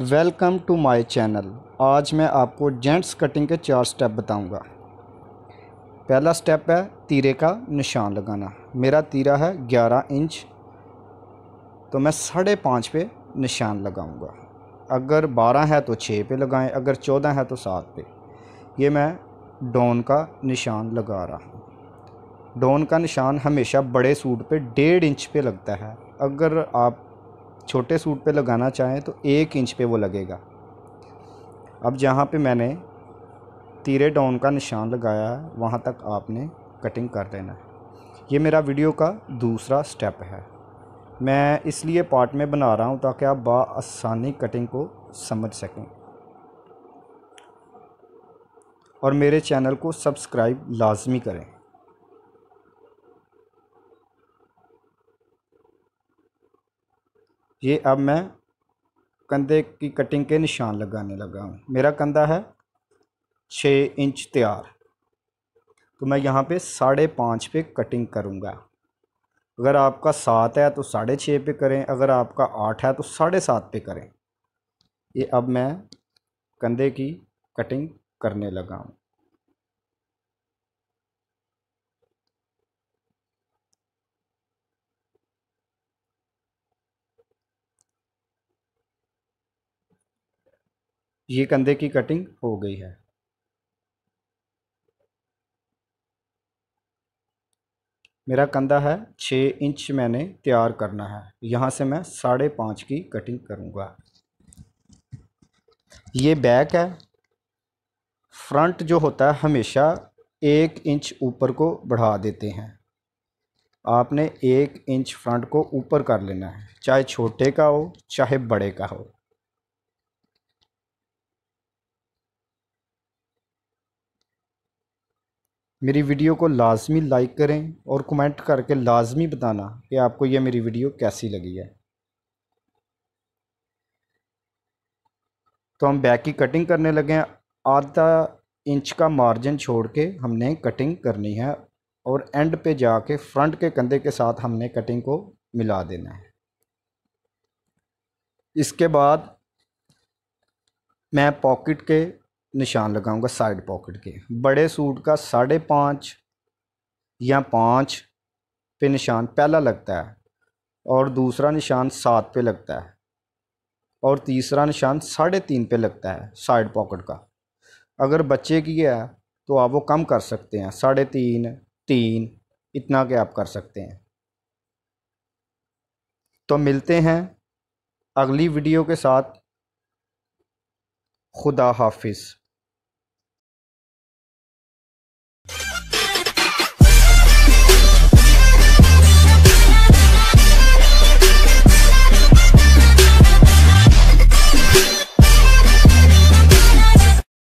Welcome to my channel आज मैं आपको जेंट्स कटिंग के चार स्टेप बताऊंगा। पहला स्टेप है तीरे का निशान लगाना मेरा तीरा है ग्यारह इंच तो मैं साढ़े पाँच पे निशान लगाऊंगा। अगर बारह है तो छः पे लगाएं अगर चौदह है तो सात पे ये मैं डोन का निशान लगा रहा हूँ डोन का निशान हमेशा बड़े सूट पे डेढ़ इंच पे लगता है अगर आप छोटे सूट पे लगाना चाहें तो एक इंच पे वो लगेगा अब जहाँ पे मैंने तीरे डाउन का निशान लगाया है वहाँ तक आपने कटिंग कर देना है ये मेरा वीडियो का दूसरा स्टेप है मैं इसलिए पार्ट में बना रहा हूँ ताकि आप बसानी कटिंग को समझ सकें और मेरे चैनल को सब्सक्राइब लाजमी करें ये अब मैं कंधे की कटिंग के निशान लगाने लगा हूँ मेरा कंधा है छः इंच तैयार तो मैं यहाँ पे साढ़े पाँच पे कटिंग करूँगा अगर आपका सात है तो साढ़े छः पे करें अगर आपका आठ है तो साढ़े सात पे करें ये अब मैं कंधे की कटिंग करने लगा हूँ ये कंधे की कटिंग हो गई है मेरा कंधा है छः इंच मैंने तैयार करना है यहाँ से मैं साढ़े पाँच की कटिंग करूँगा ये बैक है फ्रंट जो होता है हमेशा एक इंच ऊपर को बढ़ा देते हैं आपने एक इंच फ्रंट को ऊपर कर लेना है चाहे छोटे का हो चाहे बड़े का हो मेरी वीडियो को लाजमी लाइक करें और कमेंट करके लाजमी बताना कि आपको यह मेरी वीडियो कैसी लगी है तो हम बैक की कटिंग करने लगे हैं आधा इंच का मार्जिन छोड़ के हमने कटिंग करनी है और एंड पे जाके फ्रंट के कंधे के साथ हमने कटिंग को मिला देना है इसके बाद मैं पॉकेट के निशान लगाऊंगा साइड पॉकेट के बड़े सूट का साढ़े पाँच या पाँच पे निशान पहला लगता है और दूसरा निशान सात पे लगता है और तीसरा निशान साढ़े तीन पे लगता है साइड पॉकेट का अगर बच्चे की है तो आप वो कम कर सकते हैं साढ़े तीन तीन इतना के आप कर सकते हैं तो मिलते हैं अगली वीडियो के साथ खुदा हाफिज़